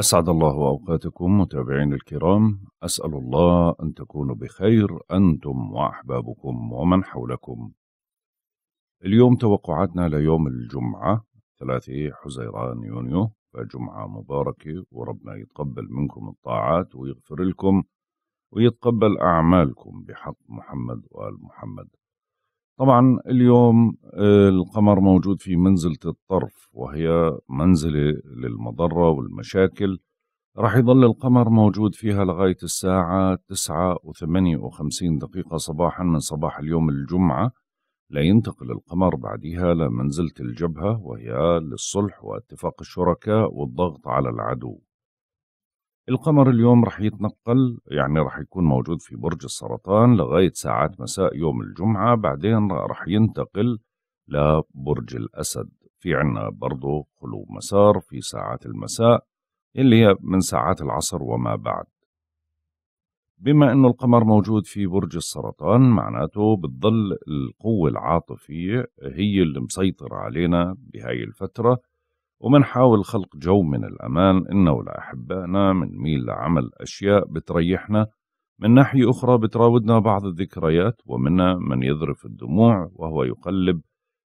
أسعد الله أوقاتكم متابعين الكرام أسأل الله أن تكونوا بخير أنتم وأحبابكم ومن حولكم اليوم توقعاتنا ليوم الجمعة 3 حزيران يونيو فجمعة مباركة وربنا يتقبل منكم الطاعات ويغفر لكم ويتقبل أعمالكم بحق محمد وآل محمد طبعا اليوم آه، القمر موجود في منزلة الطرف وهي منزلة للمضرة والمشاكل راح يظل القمر موجود فيها لغاية الساعة 9 و58 دقيقة صباحا من صباح اليوم الجمعة لينتقل القمر بعدها لمنزلة الجبهة وهي للصلح واتفاق الشركاء والضغط على العدو القمر اليوم رح يتنقل يعني رح يكون موجود في برج السرطان لغاية ساعات مساء يوم الجمعة بعدين رح ينتقل لبرج الأسد في عنا برضو خلو مسار في ساعات المساء اللي هي من ساعات العصر وما بعد بما أنه القمر موجود في برج السرطان معناته بتضل القوة العاطفية هي اللي مسيطرة علينا بهاي الفترة ومنحاول خلق جو من الأمان إنه من منميل لعمل أشياء بتريحنا من ناحية أخرى بتراودنا بعض الذكريات ومنا من يذرف الدموع وهو يقلب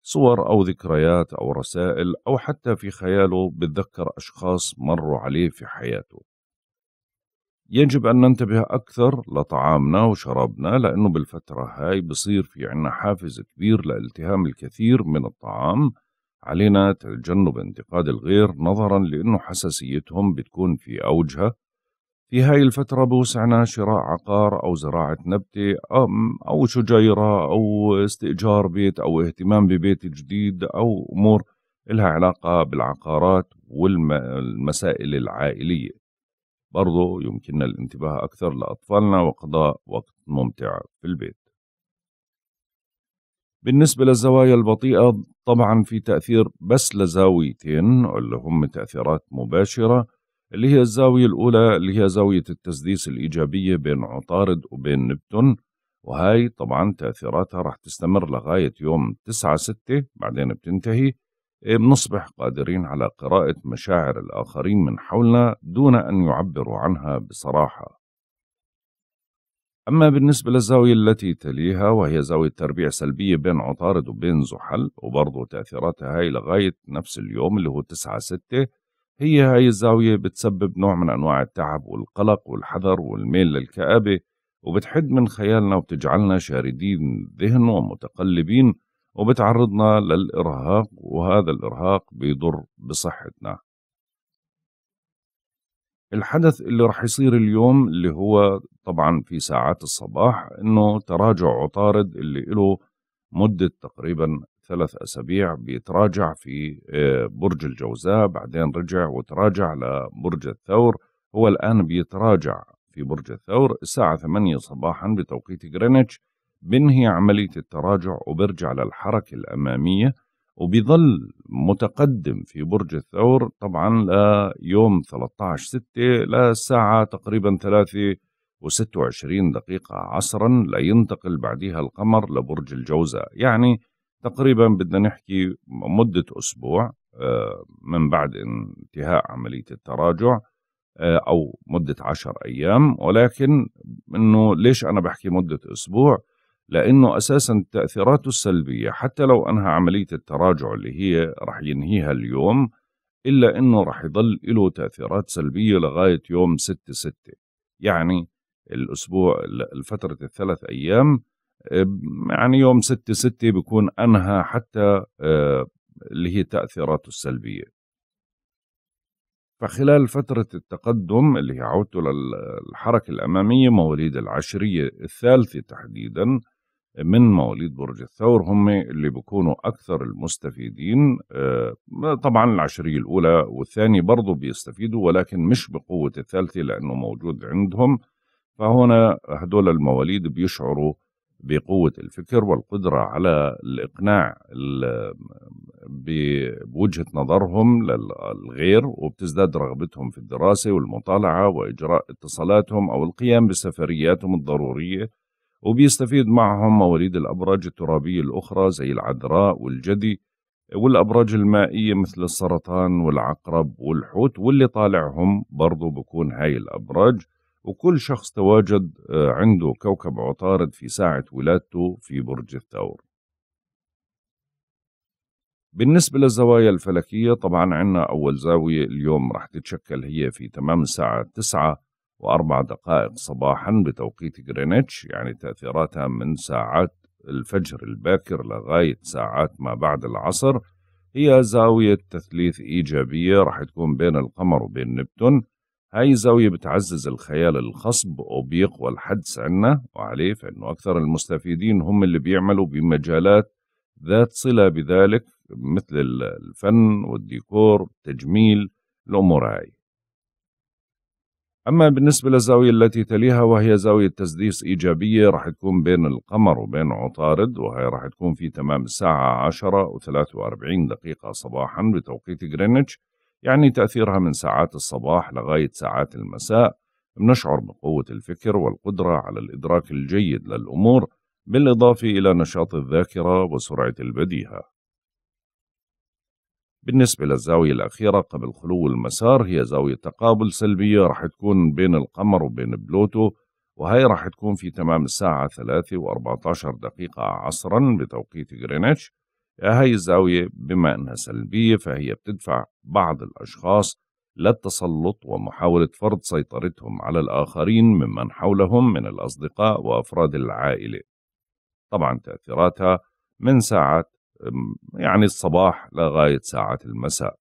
صور أو ذكريات أو رسائل أو حتى في خياله بتذكر أشخاص مروا عليه في حياته يجب أن ننتبه أكثر لطعامنا وشرابنا لأنه بالفترة هاي بصير في عنا حافز كبير لالتهام الكثير من الطعام علينا تجنب انتقاد الغير نظرا لأنه حساسيتهم بتكون في أوجها في هاي الفترة بوسعنا شراء عقار أو زراعة نبتة أم أو شجيرة أو استئجار بيت أو اهتمام ببيت جديد أو أمور إلها علاقة بالعقارات والمسائل العائلية برضو يمكننا الانتباه أكثر لأطفالنا وقضاء وقت ممتع في البيت بالنسبة للزوايا البطيئة طبعا في تأثير بس لزاويتين اللي هم تأثيرات مباشرة اللي هي الزاوية الأولى اللي هي زاوية التسديس الإيجابية بين عطارد وبين نبتون وهاي طبعا تأثيراتها راح تستمر لغاية يوم 9 6 بعدين بتنتهي إيه، بنصبح قادرين على قراءة مشاعر الآخرين من حولنا دون أن يعبروا عنها بصراحة أما بالنسبة للزاوية التي تليها وهي زاوية تربيع سلبية بين عطارد وبين زحل وبرضه تأثيراتها هاي لغاية نفس اليوم اللي هو تسعة ستة هي هاي الزاوية بتسبب نوع من أنواع التعب والقلق والحذر والميل للكآبة وبتحد من خيالنا وبتجعلنا شاردين ذهن ومتقلبين وبتعرضنا للإرهاق وهذا الإرهاق بيضر بصحتنا الحدث اللي راح يصير اليوم اللي هو طبعا في ساعات الصباح انه تراجع عطارد اللي له مده تقريبا ثلاث اسابيع بيتراجع في آه، برج الجوزاء بعدين رجع وتراجع لبرج الثور هو الان بيتراجع في برج الثور الساعه 8 صباحا بتوقيت غرينتش بنهي عمليه التراجع وبرجع للحركه الاماميه وبيظل متقدم في برج الثور طبعا ليوم 13 6 للساعة تقريبا 3 و26 دقيقة عصرا لينتقل بعدها القمر لبرج الجوزاء يعني تقريبا بدنا نحكي مدة أسبوع آه، من بعد انتهاء عملية التراجع آه، أو مدة عشر أيام ولكن أنه ليش أنا بحكي مدة أسبوع لأنه أساسا تأثيراته السلبية حتى لو أنهى عملية التراجع اللي هي رح ينهيها اليوم إلا أنه رح يضل له تأثيرات سلبية لغاية يوم 6-6 يعني الأسبوع الفترة الثلاث أيام آه، يعني يوم 6-6 بيكون أنهى حتى آه، اللي هي تأثيراته السلبية فخلال فترة التقدم اللي هي عودته للحركة الأمامية مواليد العشرية الثالثة تحديدا من مواليد برج الثور هم اللي بيكونوا أكثر المستفيدين آه، طبعا العشرية الأولى والثانية برضو بيستفيدوا ولكن مش بقوة الثالثة لأنه موجود عندهم فهنا هدول المواليد بيشعروا بقوة الفكر والقدرة على الإقناع بوجهة نظرهم للغير وبتزداد رغبتهم في الدراسة والمطالعة وإجراء اتصالاتهم أو القيام بسفرياتهم الضرورية وبيستفيد معهم مواليد الأبراج الترابية الأخرى زي العذراء والجدي والأبراج المائية مثل السرطان والعقرب والحوت واللي طالعهم برضو بكون هاي الأبراج وكل شخص تواجد آه، عنده كوكب عطارد في ساعة ولادته في برج الثور بالنسبة للزوايا الفلكية طبعا عنا أول زاوية اليوم رح تتشكل هي في تمام الساعة 9 وأربع دقائق صباحا بتوقيت غرينتش يعني تأثيراتها من ساعات الفجر الباكر لغاية ساعات ما بعد العصر هي زاوية تثليث إيجابية راح تكون بين القمر وبين نبتون هاي زاوية بتعزز الخيال الخصب وبيق والحدس عنا وعليه فإنه أكثر المستفيدين هم اللي بيعملوا بمجالات ذات صلة بذلك مثل الفن والديكور التجميل الأمور هاي أما بالنسبة للزاوية التي تليها وهي زاوية تسديس إيجابية راح تكون بين القمر وبين عطارد وهي راح تكون في تمام الساعة 10 و 43 دقيقة صباحا بتوقيت غرينتش يعني تأثيرها من ساعات الصباح لغاية ساعات المساء بنشعر بقوة الفكر والقدرة على الإدراك الجيد للأمور بالإضافة إلى نشاط الذاكرة وسرعة البديهة بالنسبة للزاوية الأخيرة قبل خلو المسار هي زاوية تقابل سلبية راح تكون بين القمر وبين بلوتو وهي راح تكون في تمام الساعة 3 و14 دقيقة عصرا بتوقيت غرينتش هاي الزاوية بما أنها سلبية فهي بتدفع بعض الأشخاص للتسلط ومحاولة فرض سيطرتهم على الآخرين ممن حولهم من الأصدقاء وأفراد العائلة طبعا تأثيراتها من ساعة يعني الصباح لغاية ساعة المساء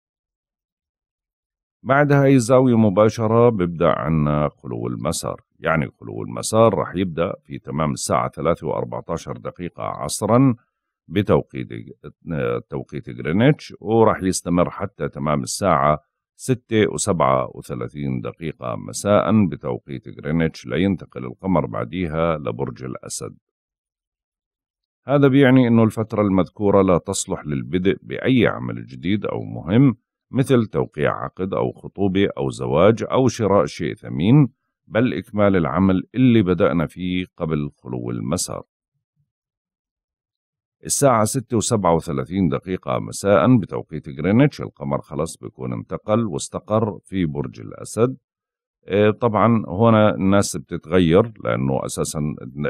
بعد هاي الزاوية مباشرة بيبدأ عنا خلو المسار يعني خلو المسار راح يبدأ في تمام الساعة 3 و14 دقيقة عصرا بتوقيت توقيت غرينتش وراح يستمر حتى تمام الساعة 6 و37 دقيقة مساء بتوقيت غرينتش لينتقل القمر بعديها لبرج الأسد هذا بيعني أنه الفترة المذكورة لا تصلح للبدء بأي عمل جديد أو مهم مثل توقيع عقد أو خطوبة أو زواج أو شراء شيء ثمين بل إكمال العمل اللي بدأنا فيه قبل خلو المسار الساعة 6 و37 دقيقة مساء بتوقيت غرينتش القمر خلاص بيكون انتقل واستقر في برج الأسد آه، طبعا هنا الناس بتتغير لانه اساسا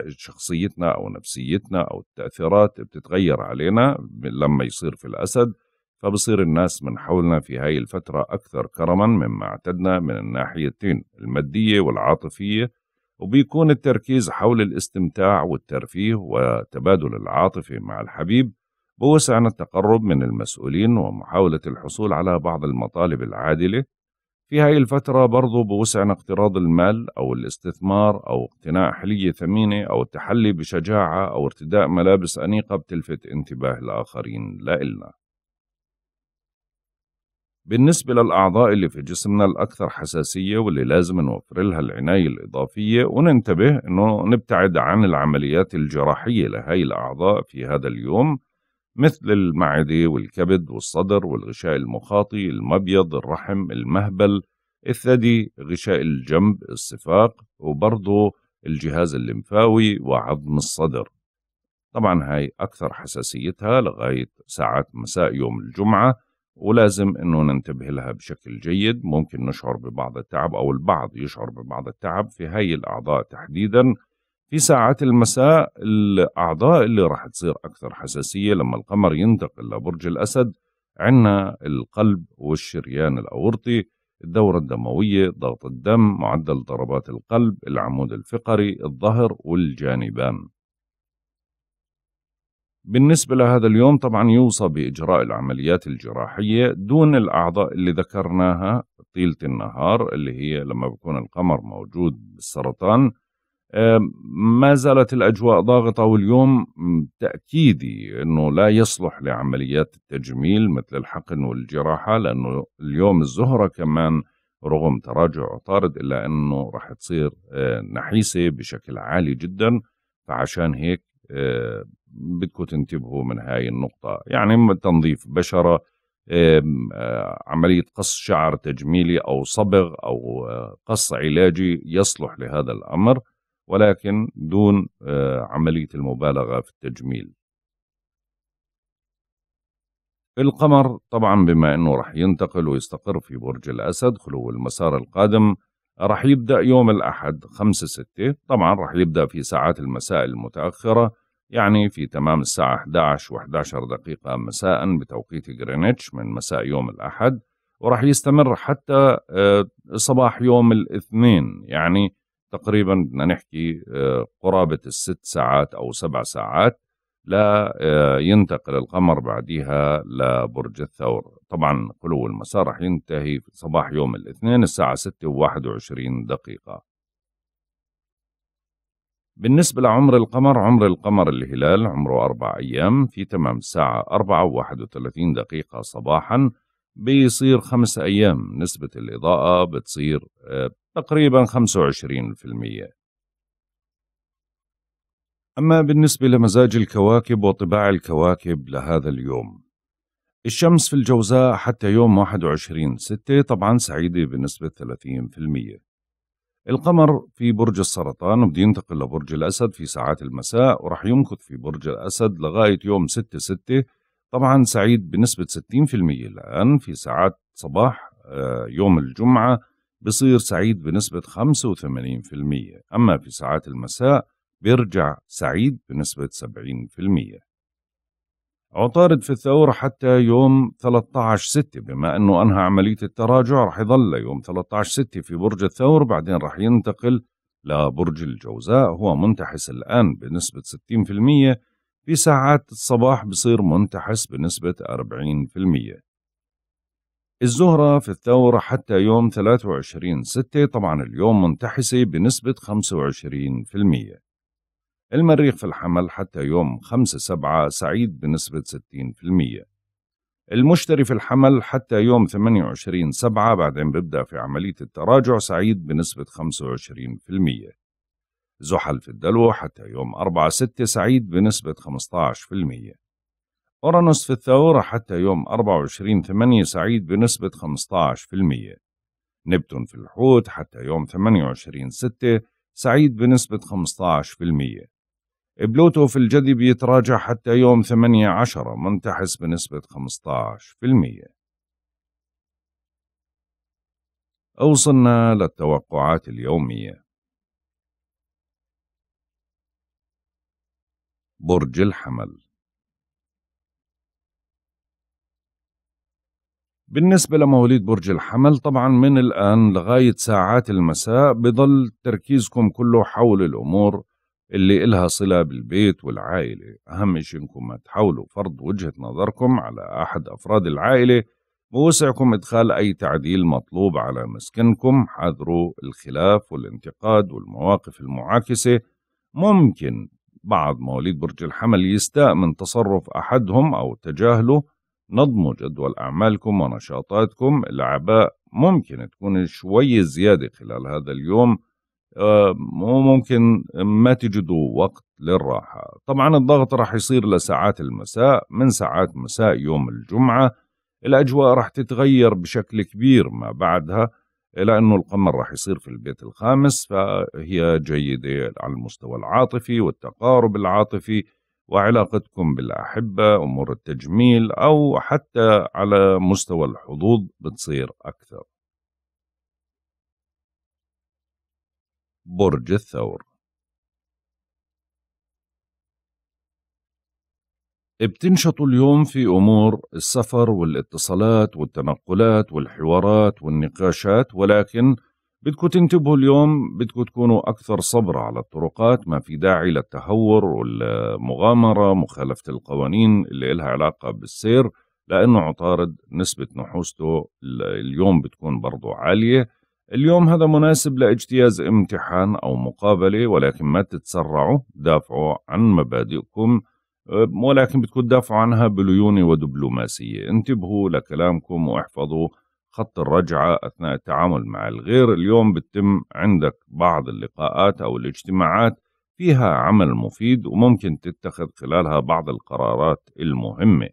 شخصيتنا او نفسيتنا او التاثيرات بتتغير علينا لما يصير في الاسد فبصير الناس من حولنا في هاي الفترة أكثر كرما مما اعتدنا من الناحيتين المادية والعاطفية وبيكون التركيز حول الاستمتاع والترفيه وتبادل العاطفة مع الحبيب بوسعنا التقرب من المسؤولين ومحاولة الحصول على بعض المطالب العادلة في هاي الفترة برضو بوسعنا اقتراض المال أو الاستثمار أو اقتناء حلية ثمينة أو التحلي بشجاعة أو ارتداء ملابس أنيقة بتلفت انتباه الآخرين لإلنا بالنسبة للأعضاء اللي في جسمنا الأكثر حساسية واللي لازم نوفر لها العناية الإضافية وننتبه أنه نبتعد عن العمليات الجراحية لهاي الأعضاء في هذا اليوم مثل المعدة والكبد والصدر والغشاء المخاطي المبيض الرحم المهبل الثدي غشاء الجنب الصفاق وبرضه الجهاز الليمفاوي وعظم الصدر طبعا هاي أكثر حساسيتها لغاية ساعات مساء يوم الجمعة ولازم أنه ننتبه لها بشكل جيد ممكن نشعر ببعض التعب أو البعض يشعر ببعض التعب في هاي الأعضاء تحديدا في ساعات المساء الأعضاء اللي راح تصير أكثر حساسية لما القمر ينتقل لبرج الأسد عنا القلب والشريان الأورطي الدورة الدموية ضغط الدم معدل ضربات القلب العمود الفقري الظهر والجانبان بالنسبة لهذا اليوم طبعا يوصى بإجراء العمليات الجراحية دون الأعضاء اللي ذكرناها طيلة النهار اللي هي لما بكون القمر موجود بالسرطان ما زالت الأجواء ضاغطة واليوم تأكيدي أنه لا يصلح لعمليات التجميل مثل الحقن والجراحة لأنه اليوم الزهرة كمان رغم تراجع عطارد إلا أنه راح تصير آه، نحيسة بشكل عالي جدا فعشان هيك آه، بدكم تنتبهوا من هاي النقطة يعني تنظيف بشرة آه، عملية قص شعر تجميلي أو صبغ أو قص علاجي يصلح لهذا الأمر ولكن دون آه، عملية المبالغة في التجميل القمر طبعا بما أنه رح ينتقل ويستقر في برج الأسد خلو المسار القادم رح يبدأ يوم الأحد 5 ستة طبعا رح يبدأ في ساعات المساء المتأخرة يعني في تمام الساعة 11 و11 دقيقة مساء بتوقيت غرينتش من مساء يوم الأحد ورح يستمر حتى آه، صباح يوم الاثنين يعني تقريبا بدنا نحكي آه، قرابة الست ساعات أو سبع ساعات لا آه، ينتقل القمر بعديها لبرج الثور طبعا خلو المسار رح ينتهي في صباح يوم الاثنين الساعة ستة وواحد وعشرين دقيقة بالنسبة لعمر القمر عمر القمر الهلال عمره أربع أيام في تمام الساعة أربعة وواحد وثلاثين دقيقة صباحا بيصير خمس أيام نسبة الإضاءة بتصير آه، تقريبا 25% أما بالنسبة لمزاج الكواكب وطباع الكواكب لهذا اليوم الشمس في الجوزاء حتى يوم 21 6 طبعا سعيدة بنسبة 30% القمر في برج السرطان ينتقل لبرج الأسد في ساعات المساء ورح يمكث في برج الأسد لغاية يوم 6 6 طبعا سعيد بنسبة 60% الآن في ساعات صباح آه، يوم الجمعة بصير سعيد بنسبة 85% أما في ساعات المساء بيرجع سعيد بنسبة 70% عطارد في الثور حتى يوم 13/6 بما أنه أنهى عملية التراجع رح يظل يوم 13/6 في برج الثور بعدين رح ينتقل لبرج الجوزاء هو منتحس الآن بنسبة 60% في ساعات الصباح بصير منتحس بنسبة 40% الزهرة في الثورة حتى يوم 23 6 طبعا اليوم منتحسة بنسبة 25% المريخ في الحمل حتى يوم 5 7 سعيد بنسبة 60% المشتري في الحمل حتى يوم 28 7 بعدين بيبدأ في عملية التراجع سعيد بنسبة 25% زحل في الدلو حتى يوم 4 6 سعيد بنسبة 15% أورانوس في الثورة حتى يوم 24/8 سعيد بنسبة 15%، نبتون في الحوت حتى يوم 28/6 سعيد بنسبة 15%، بلوتو في الجدي بيتراجع حتى يوم 18 منتحس بنسبة 15%. وصلنا للتوقعات اليومية برج الحمل بالنسبة لمواليد برج الحمل طبعا من الآن لغاية ساعات المساء بضل تركيزكم كله حول الأمور اللي إلها صلة بالبيت والعائلة أهم شيء إنكم ما تحاولوا فرض وجهة نظركم على أحد أفراد العائلة بوسعكم إدخال أي تعديل مطلوب على مسكنكم حذروا الخلاف والانتقاد والمواقف المعاكسة ممكن بعض مواليد برج الحمل يستاء من تصرف أحدهم أو تجاهله نظموا جدول أعمالكم ونشاطاتكم العباء ممكن تكون شوي زيادة خلال هذا اليوم آه، وممكن ما تجدوا وقت للراحة طبعا الضغط راح يصير لساعات المساء من ساعات مساء يوم الجمعة الأجواء راح تتغير بشكل كبير ما بعدها لأنه القمر راح يصير في البيت الخامس فهي جيدة على المستوى العاطفي والتقارب العاطفي وعلاقتكم بالأحبة أمور التجميل أو حتى على مستوى الحظوظ بتصير أكثر برج الثور بتنشطوا اليوم في أمور السفر والاتصالات والتنقلات والحوارات والنقاشات ولكن بدكم تنتبهوا اليوم بدكم تكونوا أكثر صبر على الطرقات ما في داعي للتهور والمغامرة مخالفة القوانين اللي إلها علاقة بالسير لأنه عطارد نسبة نحوسته اليوم بتكون برضه عالية اليوم هذا مناسب لاجتياز امتحان أو مقابلة ولكن ما تتسرعوا دافعوا عن مبادئكم ولكن بتكون دافعوا عنها بليونة ودبلوماسية انتبهوا لكلامكم واحفظوا خط الرجعة أثناء التعامل مع الغير اليوم بتتم عندك بعض اللقاءات أو الاجتماعات فيها عمل مفيد وممكن تتخذ خلالها بعض القرارات المهمة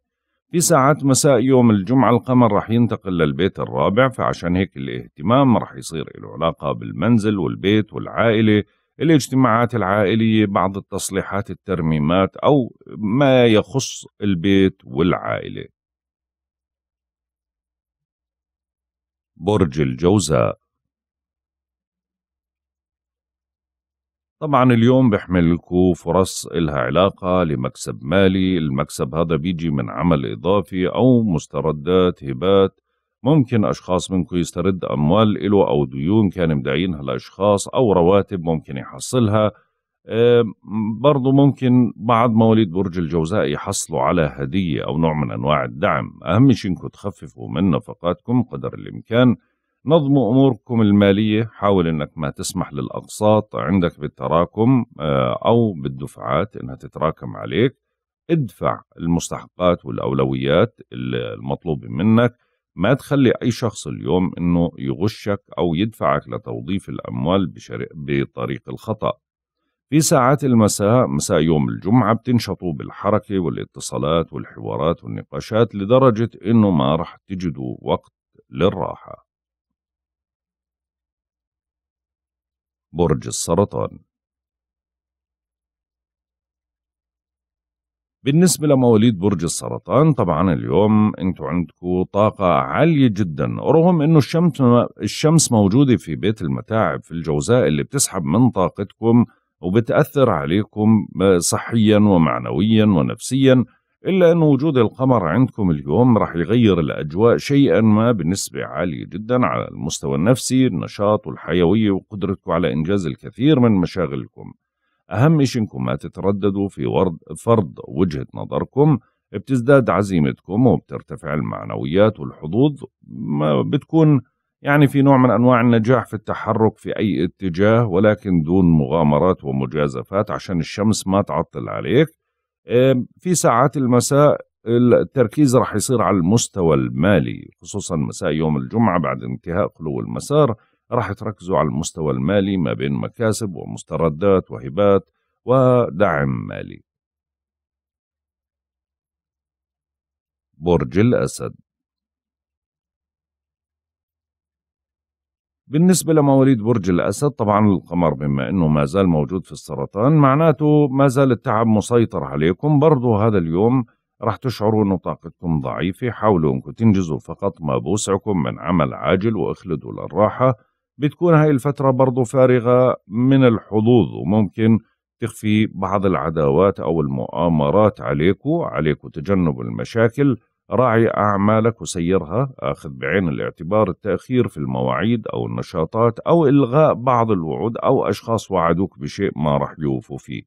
في ساعات مساء يوم الجمعة القمر رح ينتقل للبيت الرابع فعشان هيك الاهتمام رح يصير له علاقة بالمنزل والبيت والعائلة الاجتماعات العائلية بعض التصليحات الترميمات أو ما يخص البيت والعائلة برج الجوزاء طبعا اليوم بحمل فرص إلها علاقة لمكسب مالي المكسب هذا بيجي من عمل إضافي أو مستردات هبات ممكن أشخاص منكم يسترد أموال إله أو ديون كان مدعينها لأشخاص أو رواتب ممكن يحصلها آه، برضو ممكن بعض مواليد برج الجوزاء يحصلوا على هدية أو نوع من أنواع الدعم أهم شيء إنكم تخففوا من نفقاتكم قدر الإمكان نظموا أموركم المالية حاول إنك ما تسمح للأقساط عندك بالتراكم آه، أو بالدفعات إنها تتراكم عليك ادفع المستحقات والأولويات المطلوبة منك ما تخلي أي شخص اليوم إنه يغشك أو يدفعك لتوظيف الأموال بطريق الخطأ في ساعات المساء مساء يوم الجمعة بتنشطوا بالحركة والاتصالات والحوارات والنقاشات لدرجة إنه ما رح تجدوا وقت للراحة برج السرطان بالنسبة لمواليد برج السرطان طبعا اليوم انتو عندكو طاقة عالية جدا رغم انه الشمس الشمس موجودة في بيت المتاعب في الجوزاء اللي بتسحب من طاقتكم وبتأثر عليكم آه، صحيا ومعنويا ونفسيا إلا أن وجود القمر عندكم اليوم راح يغير الأجواء شيئا ما بنسبة عالية جدا على المستوى النفسي النشاط والحيوية وقدرتكم على إنجاز الكثير من مشاغلكم أهم شيء إنكم ما تترددوا في ورد فرض وجهة نظركم بتزداد عزيمتكم وبترتفع المعنويات والحظوظ ما بتكون يعني في نوع من أنواع النجاح في التحرك في أي اتجاه ولكن دون مغامرات ومجازفات عشان الشمس ما تعطل عليك في ساعات المساء التركيز راح يصير على المستوى المالي خصوصا مساء يوم الجمعة بعد انتهاء خلو المسار راح تركزوا على المستوى المالي ما بين مكاسب ومستردات وهبات ودعم مالي برج الأسد بالنسبة لمواليد برج الأسد طبعا القمر بما أنه ما زال موجود في السرطان معناته ما زال التعب مسيطر عليكم برضو هذا اليوم راح تشعروا أنه طاقتكم ضعيفة حاولوا أنكم تنجزوا فقط ما بوسعكم من عمل عاجل واخلدوا للراحة بتكون هاي الفترة برضو فارغة من الحظوظ وممكن تخفي بعض العداوات أو المؤامرات عليكم عليكم تجنب المشاكل راعي أعمالك وسيرها أخذ بعين الاعتبار التأخير في المواعيد أو النشاطات أو إلغاء بعض الوعود أو أشخاص وعدوك بشيء ما راح يوفوا فيه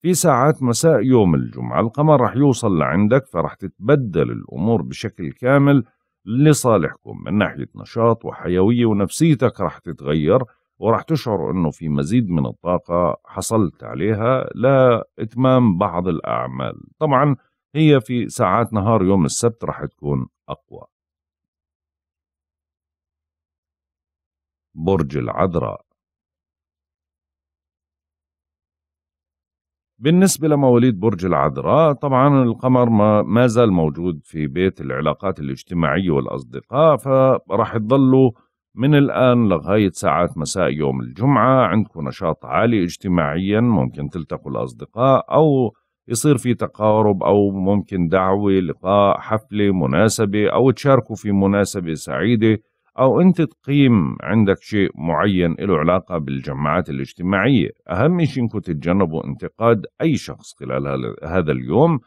في ساعات مساء يوم الجمعة القمر راح يوصل لعندك فراح تتبدل الأمور بشكل كامل لصالحكم من ناحية نشاط وحيوية ونفسيتك راح تتغير وراح تشعر أنه في مزيد من الطاقة حصلت عليها لإتمام بعض الأعمال طبعاً هي في ساعات نهار يوم السبت رح تكون أقوى برج العذراء بالنسبة لمواليد برج العذراء طبعا القمر ما, ما زال موجود في بيت العلاقات الاجتماعية والأصدقاء فرح تضلوا من الآن لغاية ساعات مساء يوم الجمعة عندكم نشاط عالي اجتماعيا ممكن تلتقوا الأصدقاء أو يصير في تقارب أو ممكن دعوة لقاء حفلة مناسبة أو تشاركوا في مناسبة سعيدة أو أنت تقيم عندك شيء معين له علاقة بالجماعات الاجتماعية أهم شيء أنكم تتجنبوا انتقاد أي شخص خلال هذا اليوم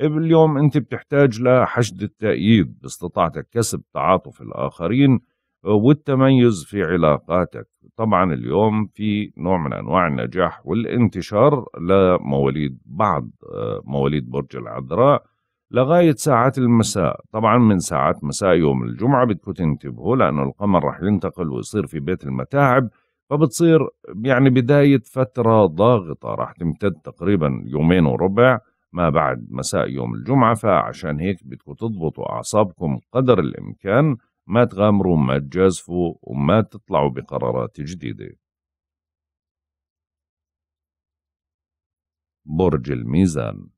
اليوم أنت بتحتاج لحشد التأييد باستطاعتك كسب تعاطف الآخرين والتميز في علاقاتك طبعا اليوم في نوع من انواع النجاح والانتشار لمواليد بعض آه، مواليد برج العذراء لغاية ساعات المساء طبعا من ساعات مساء يوم الجمعة بدكم تنتبهوا لأنه القمر رح ينتقل ويصير في بيت المتاعب فبتصير يعني بداية فترة ضاغطة راح تمتد تقريبا يومين وربع ما بعد مساء يوم الجمعة فعشان هيك بدكم تضبطوا أعصابكم قدر الإمكان ما تغامروا وما تجازفوا وما تطلعوا بقرارات جديدة برج الميزان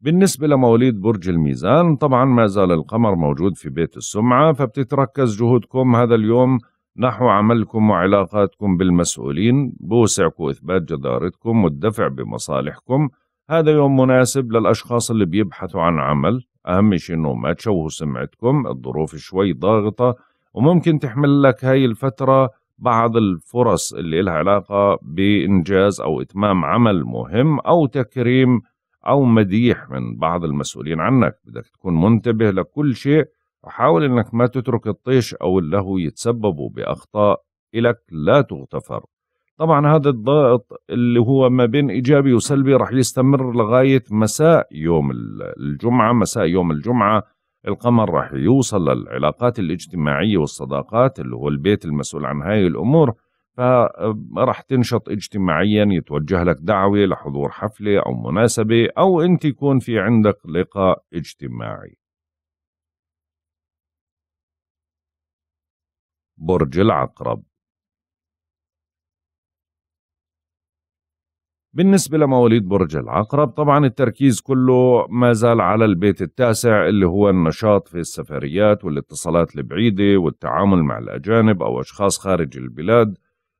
بالنسبة لمواليد برج الميزان طبعا ما زال القمر موجود في بيت السمعة فبتتركز جهودكم هذا اليوم نحو عملكم وعلاقاتكم بالمسؤولين بوسعكم إثبات جدارتكم والدفع بمصالحكم هذا يوم مناسب للأشخاص اللي بيبحثوا عن عمل أهم شيء إنه ما تشوهوا سمعتكم الظروف شوي ضاغطة وممكن تحمل لك هاي الفترة بعض الفرص اللي لها علاقة بإنجاز أو إتمام عمل مهم أو تكريم أو مديح من بعض المسؤولين عنك بدك تكون منتبه لكل شيء وحاول إنك ما تترك الطيش أو اللهو يتسببوا بأخطاء إلك لا تغتفر طبعا هذا الضغط اللي هو ما بين ايجابي وسلبي راح يستمر لغايه مساء يوم الجمعه مساء يوم الجمعه القمر راح يوصل للعلاقات الاجتماعيه والصداقات اللي هو البيت المسؤول عن هاي الامور فراح تنشط اجتماعيا يتوجه لك دعوه لحضور حفله او مناسبه او انت يكون في عندك لقاء اجتماعي برج العقرب بالنسبة لمواليد برج العقرب طبعا التركيز كله ما زال على البيت التاسع اللي هو النشاط في السفريات والاتصالات البعيدة والتعامل مع الأجانب أو أشخاص خارج البلاد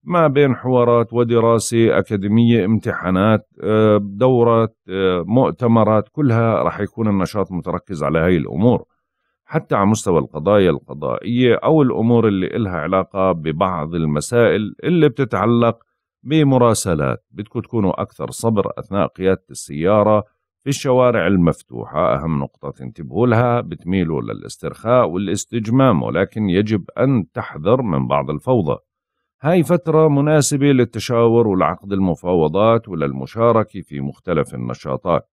ما بين حوارات ودراسة أكاديمية امتحانات آه، دورات آه، مؤتمرات كلها رح يكون النشاط متركز على هاي الأمور حتى على مستوى القضايا القضائية أو الأمور اللي إلها علاقة ببعض المسائل اللي بتتعلق بمراسلات بدكم تكونوا أكثر صبر أثناء قيادة السيارة في الشوارع المفتوحة أهم نقطة تنتبهوا لها بتميلوا للاسترخاء والاستجمام ولكن يجب أن تحذر من بعض الفوضى هاي فترة مناسبة للتشاور والعقد المفاوضات وللمشاركة في مختلف النشاطات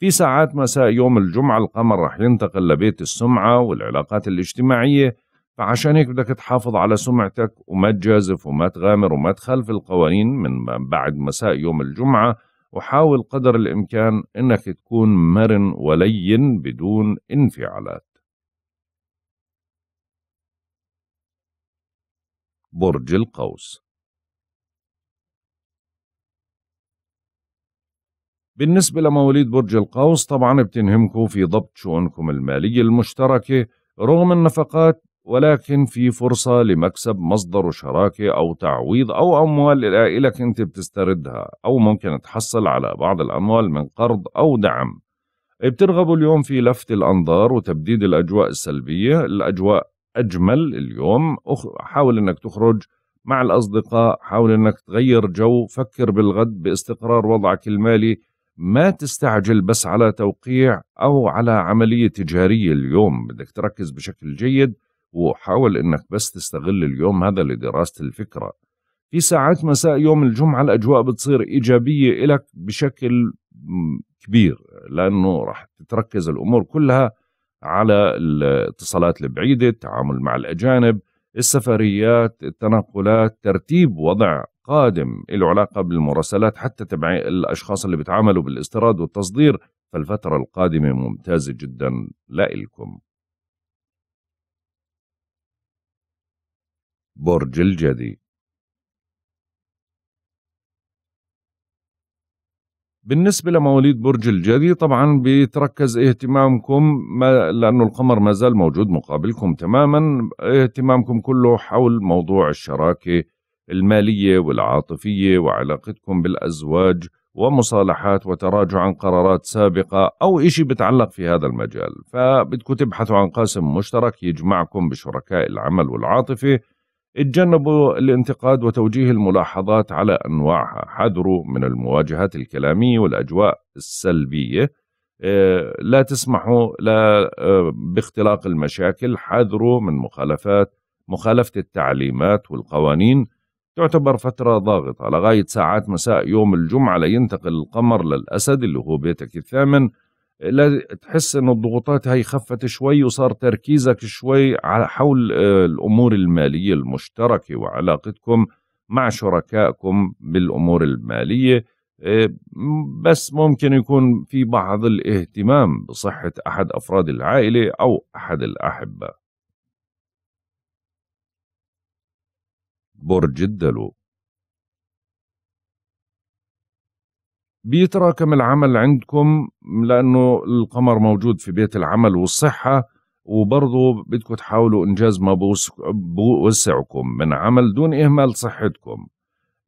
في ساعات مساء يوم الجمعة القمر رح ينتقل لبيت السمعة والعلاقات الاجتماعية فعشان هيك بدك تحافظ على سمعتك وما تجازف وما تغامر وما تخالف القوانين من بعد مساء يوم الجمعة وحاول قدر الإمكان إنك تكون مرن ولين بدون انفعالات برج القوس بالنسبة لمواليد برج القوس طبعا بتنهمكم في ضبط شؤونكم المالية المشتركة رغم النفقات ولكن في فرصة لمكسب مصدر شراكة أو تعويض أو أموال لإلك أنت بتستردها أو ممكن تحصل على بعض الأموال من قرض أو دعم بترغبوا اليوم في لفت الأنظار وتبديد الأجواء السلبية الأجواء أجمل اليوم حاول أنك تخرج مع الأصدقاء حاول أنك تغير جو فكر بالغد باستقرار وضعك المالي ما تستعجل بس على توقيع أو على عملية تجارية اليوم بدك تركز بشكل جيد وحاول انك بس تستغل اليوم هذا لدراسة الفكرة في ساعات مساء يوم الجمعة الأجواء بتصير إيجابية إلك بشكل كبير لأنه راح تتركز الأمور كلها على الاتصالات البعيدة التعامل مع الأجانب السفريات التنقلات ترتيب وضع قادم له علاقة بالمراسلات حتى تبع الأشخاص اللي بتعاملوا بالاستيراد والتصدير فالفترة القادمة ممتازة جدا لإلكم برج الجدي بالنسبة لمواليد برج الجدي طبعا بيتركز اهتمامكم ما لأنه القمر ما زال موجود مقابلكم تماما اهتمامكم كله حول موضوع الشراكة المالية والعاطفية وعلاقتكم بالأزواج ومصالحات وتراجع عن قرارات سابقة أو إشي بتعلق في هذا المجال فبدكم تبحثوا عن قاسم مشترك يجمعكم بشركاء العمل والعاطفة اتجنبوا الانتقاد وتوجيه الملاحظات على أنواعها حذروا من المواجهات الكلامية والأجواء السلبية آه، لا تسمحوا لا آه، باختلاق المشاكل حذروا من مخالفات مخالفة التعليمات والقوانين تعتبر فترة ضاغطة لغاية ساعات مساء يوم الجمعة لينتقل القمر للأسد اللي هو بيتك الثامن لا تحس انه الضغوطات هاي خفت شوي وصار تركيزك شوي على حول آه، الامور الماليه المشتركه وعلاقتكم مع شركائكم بالامور الماليه آه، بس ممكن يكون في بعض الاهتمام بصحه احد افراد العائله او احد الاحبه برج الدلو بيتراكم العمل عندكم لانه القمر موجود في بيت العمل والصحه وبرضه بدكم تحاولوا انجاز ما بوسعكم من عمل دون اهمال صحتكم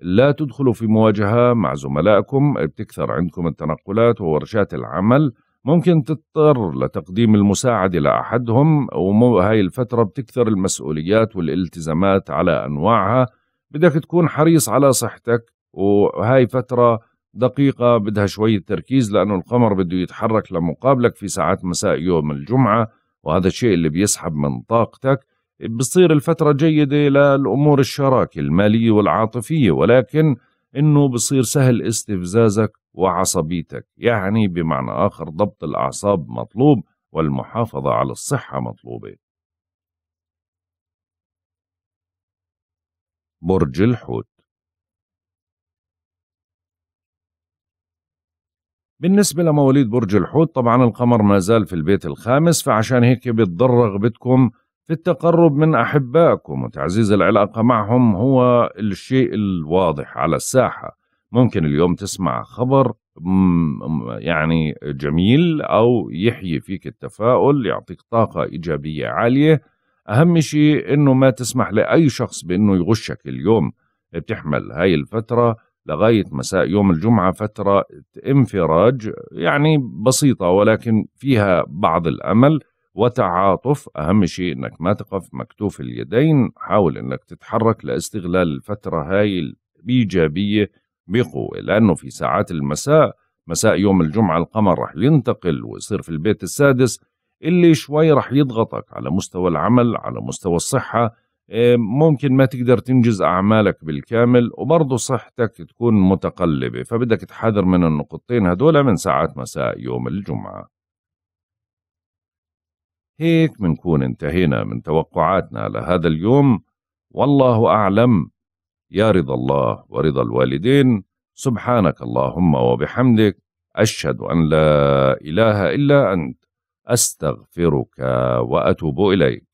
لا تدخلوا في مواجهه مع زملائكم بتكثر عندكم التنقلات وورشات العمل ممكن تضطر لتقديم المساعده لاحدهم وهي الفتره بتكثر المسؤوليات والالتزامات على انواعها بدك تكون حريص على صحتك وهاي فتره دقيقة بدها شوية تركيز لأنه القمر بده يتحرك لمقابلك في ساعات مساء يوم الجمعة وهذا الشيء اللي بيسحب من طاقتك بصير الفترة جيدة للأمور الشراكة المالية والعاطفية ولكن إنه بصير سهل استفزازك وعصبيتك يعني بمعنى آخر ضبط الأعصاب مطلوب والمحافظة على الصحة مطلوبة برج الحوت بالنسبة لمواليد برج الحوت طبعا القمر ما زال في البيت الخامس فعشان هيك بتضر رغبتكم في التقرب من أحبائكم وتعزيز العلاقة معهم هو الشيء الواضح على الساحة ممكن اليوم تسمع خبر يعني جميل أو يحيي فيك التفاؤل يعطيك طاقة إيجابية عالية أهم شيء أنه ما تسمح لأي شخص بأنه يغشك اليوم بتحمل هاي الفترة لغاية مساء يوم الجمعة فترة انفراج يعني بسيطة ولكن فيها بعض الأمل وتعاطف أهم شيء أنك ما تقف مكتوف اليدين حاول أنك تتحرك لاستغلال الفترة هاي الإيجابية بقوة لأنه في ساعات المساء مساء يوم الجمعة القمر رح ينتقل ويصير في البيت السادس اللي شوي رح يضغطك على مستوى العمل على مستوى الصحة إيه، ممكن ما تقدر تنجز أعمالك بالكامل وبرضه صحتك تكون متقلبة فبدك تحذر من النقطتين هدول من ساعات مساء يوم الجمعة هيك منكون انتهينا من توقعاتنا لهذا اليوم والله أعلم يا رضا الله ورضا الوالدين سبحانك اللهم وبحمدك أشهد أن لا إله إلا أنت أستغفرك وأتوب إليك